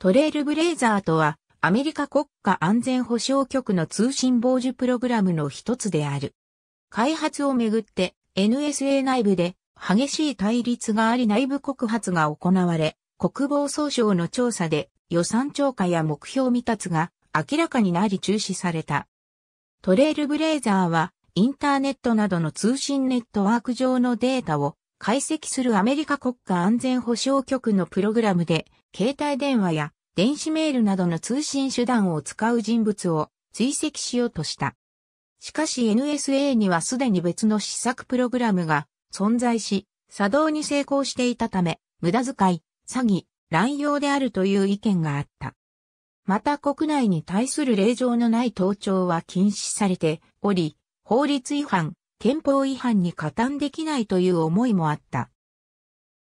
トレイルブレイザーとは、アメリカ国家安全保障局の通信傍受プログラムの一つである。開発をめぐって、NSA 内部で激しい対立があり内部告発が行われ、国防総省の調査で予算超過や目標未達が明らかになり中止された。トレイルブレイザーは、インターネットなどの通信ネットワーク上のデータを解析するアメリカ国家安全保障局のプログラムで、携帯電話や電子メールなどの通信手段を使う人物を追跡しようとした。しかし NSA にはすでに別の試作プログラムが存在し、作動に成功していたため、無駄遣い、詐欺、乱用であるという意見があった。また国内に対する令状のない盗聴は禁止されており、法律違反、憲法違反に加担できないという思いもあった。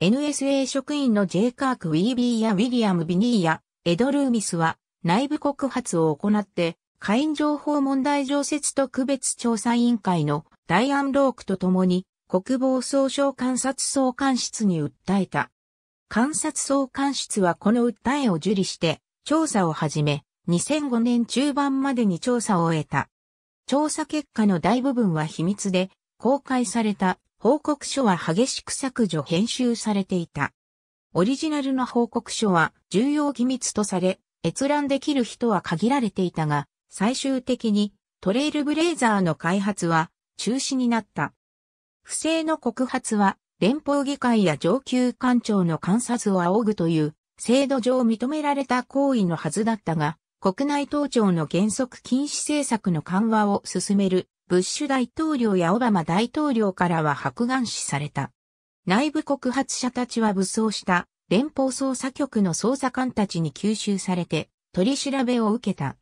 NSA 職員のジェイ・カーク・ウィービーやウィリアム・ビニーやエド・ルーミスは内部告発を行って、下院情報問題常設特別調査委員会のダイアン・ロークと共に国防総省監察総監室に訴えた。監察総監室はこの訴えを受理して調査を始め、2005年中盤までに調査を終えた。調査結果の大部分は秘密で、公開された報告書は激しく削除編集されていた。オリジナルの報告書は重要機密とされ、閲覧できる人は限られていたが、最終的にトレイルブレイザーの開発は中止になった。不正の告発は連邦議会や上級官庁の観察を仰ぐという制度上認められた行為のはずだったが、国内盗聴の原則禁止政策の緩和を進めるブッシュ大統領やオバマ大統領からは白眼視された。内部告発者たちは武装した連邦捜査局の捜査官たちに吸収されて取り調べを受けた。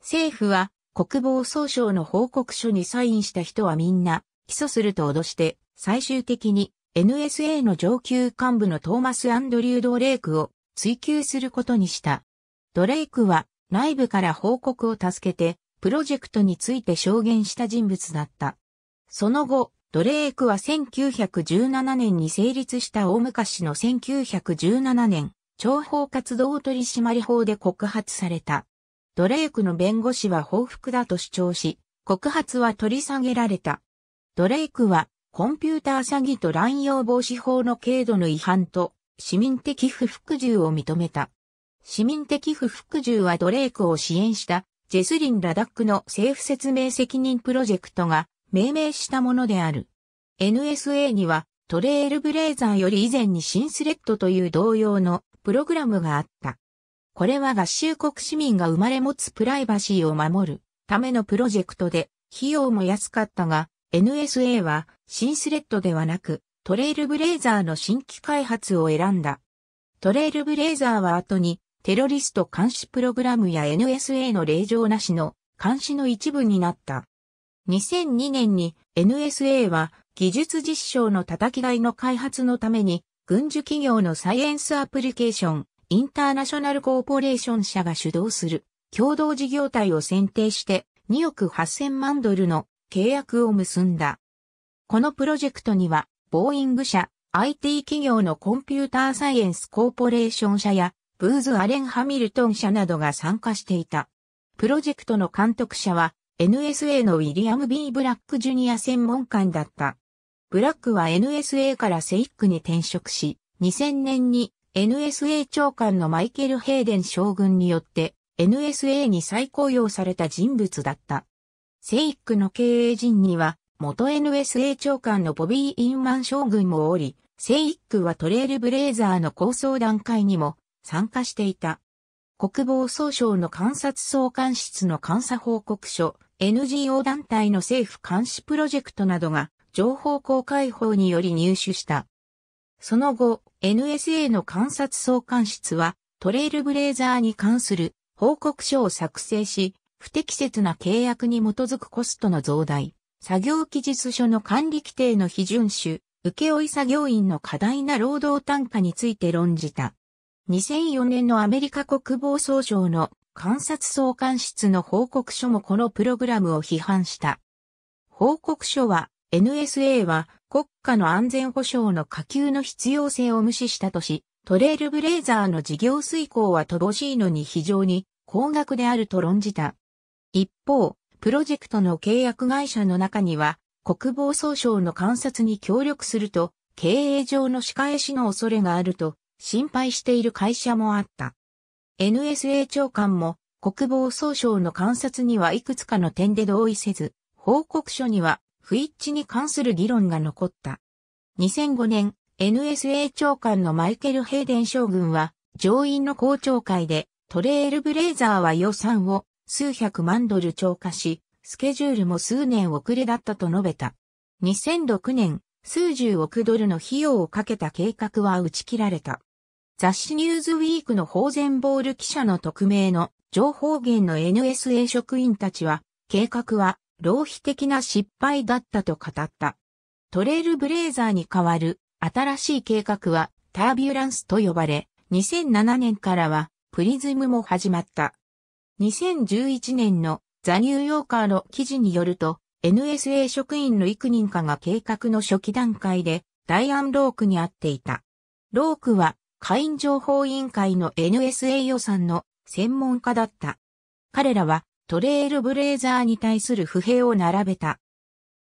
政府は国防総省の報告書にサインした人はみんな起訴すると脅して最終的に NSA の上級幹部のトーマス・アンドリュー・ドレイクを追及することにした。ドレイクは内部から報告を助けてプロジェクトについて証言した人物だった。その後、ドレークは1917年に成立した大昔の1917年、諜報活動取締法で告発された。ドレークの弁護士は報復だと主張し、告発は取り下げられた。ドレイクは、コンピューター詐欺と乱用防止法の軽度の違反と、市民的不服従を認めた。市民的不服従はドレイクを支援したジェスリン・ラダックの政府説明責任プロジェクトが命名したものである。NSA にはトレイルブレイザーより以前にシンスレッドという同様のプログラムがあった。これは合衆国市民が生まれ持つプライバシーを守るためのプロジェクトで費用も安かったが NSA はシンスレッドではなくトレイルブレイザーの新規開発を選んだ。トレイルブレイザーは後にテロリスト監視プログラムや NSA の令状なしの監視の一部になった。2002年に NSA は技術実証の叩き台の開発のために軍需企業のサイエンスアプリケーションインターナショナルコーポレーション社が主導する共同事業体を選定して2億8000万ドルの契約を結んだ。このプロジェクトにはボーイング社、IT 企業のコンピューターサイエンスコーポレーション社やブーズ・アレン・ハミルトン社などが参加していた。プロジェクトの監督者は NSA のウィリアム・ B・ ブラック・ジュニア専門官だった。ブラックは NSA からセイックに転職し、2000年に NSA 長官のマイケル・ヘイデン将軍によって NSA に再雇用された人物だった。セイックの経営陣には元 NSA 長官のボビー・インマン将軍もおり、セイックはトレールブレイザーの構想段階にも参加していた。国防総省の監察総監室の監査報告書、NGO 団体の政府監視プロジェクトなどが情報公開法により入手した。その後、NSA の監察総監室はトレイルブレーザーに関する報告書を作成し、不適切な契約に基づくコストの増大、作業記述書の管理規定の批准種、請負作業員の過大な労働単価について論じた。2004年のアメリカ国防総省の観察総監室の報告書もこのプログラムを批判した。報告書は NSA は国家の安全保障の下級の必要性を無視したとし、トレイルブレイザーの事業遂行は乏しいのに非常に高額であると論じた。一方、プロジェクトの契約会社の中には、国防総省の観察に協力すると、経営上の仕返しの恐れがあると心配している会社もあった。NSA 長官も国防総省の観察にはいくつかの点で同意せず、報告書には不一致に関する議論が残った。2005年、NSA 長官のマイケル・ヘイデン将軍は、上院の公聴会で、トレールブレイザーは予算を数百万ドル超過し、スケジュールも数年遅れだったと述べた。2006年、数十億ドルの費用をかけた計画は打ち切られた。雑誌ニューズウィークのホーゼンボール記者の匿名の情報源の NSA 職員たちは、計画は浪費的な失敗だったと語った。トレイルブレーザーに代わる新しい計画はタービュランスと呼ばれ、2007年からはプリズムも始まった。2011年のザ・ニューヨーカーの記事によると、NSA 職員の幾人かが計画の初期段階で、ダイアン・ロークに会っていた。ロークは、会員情報委員会の NSA 予算の専門家だった。彼らはトレイルブレイザーに対する不平を並べた。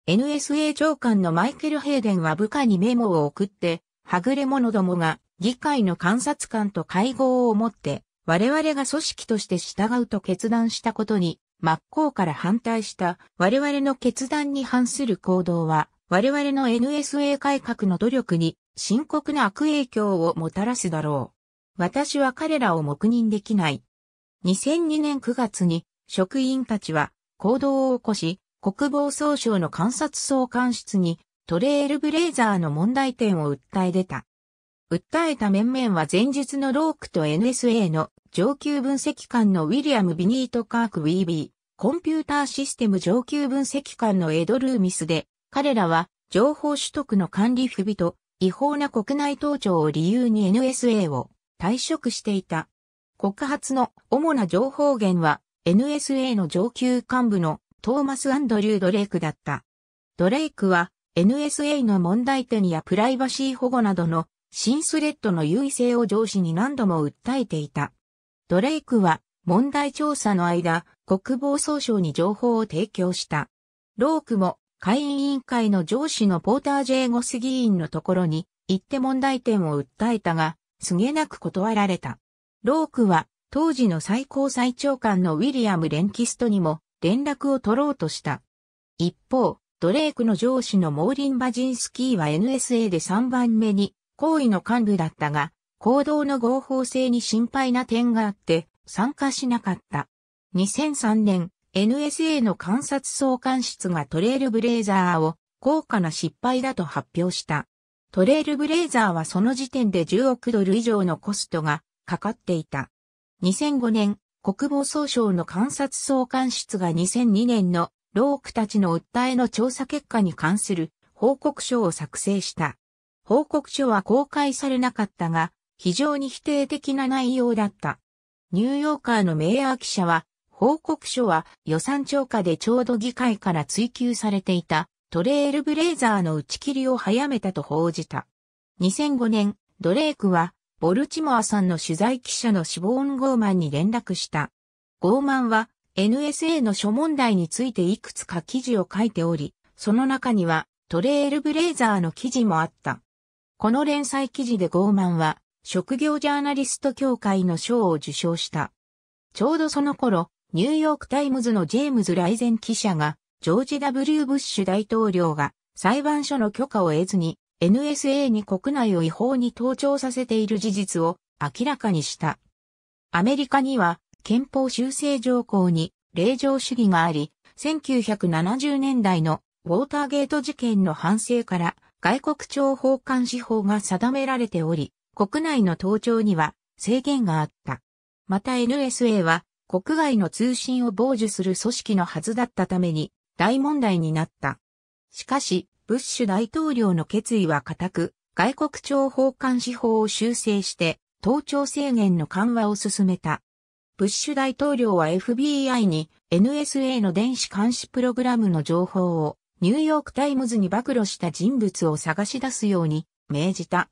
NSA 長官のマイケル・ヘイデンは部下にメモを送って、はぐれ者どもが議会の観察官と会合をもって、我々が組織として従うと決断したことに、真っ向から反対した我々の決断に反する行動は、我々の NSA 改革の努力に深刻な悪影響をもたらすだろう。私は彼らを黙認できない。2002年9月に職員たちは行動を起こし、国防総省の観察総監室にトレールブレイザーの問題点を訴え出た。訴えた面々は前日のロークと NSA の上級分析官のウィリアム・ビニート・カーク・ウィービー、コンピューターシステム上級分析官のエド・ルーミスで、彼らは情報取得の管理不備と違法な国内盗聴を理由に NSA を退職していた。告発の主な情報源は NSA の上級幹部のトーマス・アンドリュー・ドレイクだった。ドレイクは NSA の問題点やプライバシー保護などの新スレッドの優位性を上司に何度も訴えていた。ドレイクは問題調査の間、国防総省に情報を提供した。ロークも会員委員会の上司のポーター・ジェーゴス議員のところに行って問題点を訴えたが、すげなく断られた。ロークは当時の最高裁長官のウィリアム・レンキストにも連絡を取ろうとした。一方、ドレークの上司のモーリン・バジンスキーは NSA で3番目に行為の幹部だったが、行動の合法性に心配な点があって参加しなかった。2003年、NSA の観察総監室がトレイルブレイザーを高価な失敗だと発表した。トレイルブレイザーはその時点で10億ドル以上のコストがかかっていた。2005年、国防総省の観察総監室が2002年のロークたちの訴えの調査結果に関する報告書を作成した。報告書は公開されなかったが、非常に否定的な内容だった。ニューヨーカーのメイヤー記者は、報告書は予算超過でちょうど議会から追及されていたトレールブレイザーの打ち切りを早めたと報じた。2005年、ドレイクはボルチモアさんの取材記者のシボーン・ゴーマンに連絡した。ゴーマンは NSA の諸問題についていくつか記事を書いており、その中にはトレールブレイザーの記事もあった。この連載記事でゴーマンは職業ジャーナリスト協会の賞を受賞した。ちょうどその頃、ニューヨークタイムズのジェームズ・ライゼン記者が、ジョージ・ W・ ブッシュ大統領が裁判所の許可を得ずに NSA に国内を違法に盗聴させている事実を明らかにした。アメリカには憲法修正条項に令状主義があり、1970年代のウォーターゲート事件の反省から外国庁法官司法が定められており、国内の盗聴には制限があった。また NSA は国外の通信を傍受する組織のはずだったために大問題になった。しかし、ブッシュ大統領の決意は固く、外国庁法監司法を修正して、盗聴制限の緩和を進めた。ブッシュ大統領は FBI に NSA の電子監視プログラムの情報をニューヨークタイムズに暴露した人物を探し出すように命じた。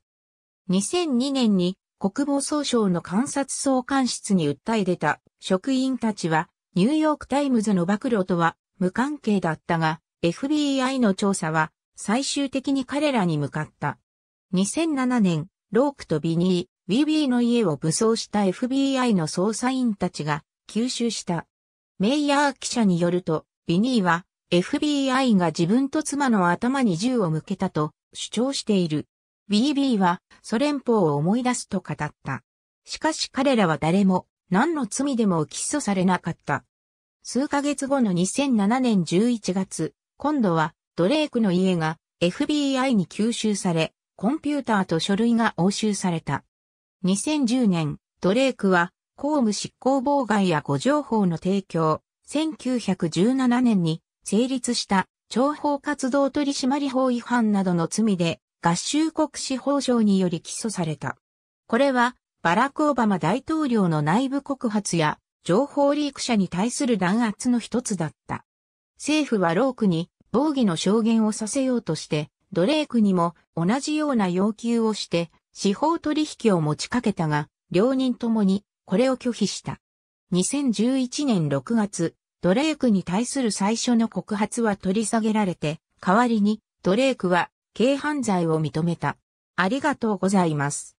2002年に国防総省の観察総監室に訴え出た職員たちは、ニューヨークタイムズの暴露とは無関係だったが、FBI の調査は最終的に彼らに向かった。2007年、ロークとビニー、ウィビーの家を武装した FBI の捜査員たちが吸収した。メイヤー記者によると、ビニーは FBI が自分と妻の頭に銃を向けたと主張している。BB はソ連邦を思い出すと語った。しかし彼らは誰も何の罪でも起訴されなかった。数ヶ月後の2007年11月、今度はドレークの家が FBI に吸収され、コンピューターと書類が押収された。2010年、ドレークは公務執行妨害や誤情報の提供、1917年に成立した諜報活動取締法違反などの罪で合衆国司法省により起訴された。これは、バラク・オバマ大統領の内部告発や、情報リーク者に対する弾圧の一つだった。政府はロークに防御の証言をさせようとして、ドレークにも同じような要求をして、司法取引を持ちかけたが、両人ともにこれを拒否した。2011年6月、ドレークに対する最初の告発は取り下げられて、代わりにドレークは軽犯罪を認めた。ありがとうございます。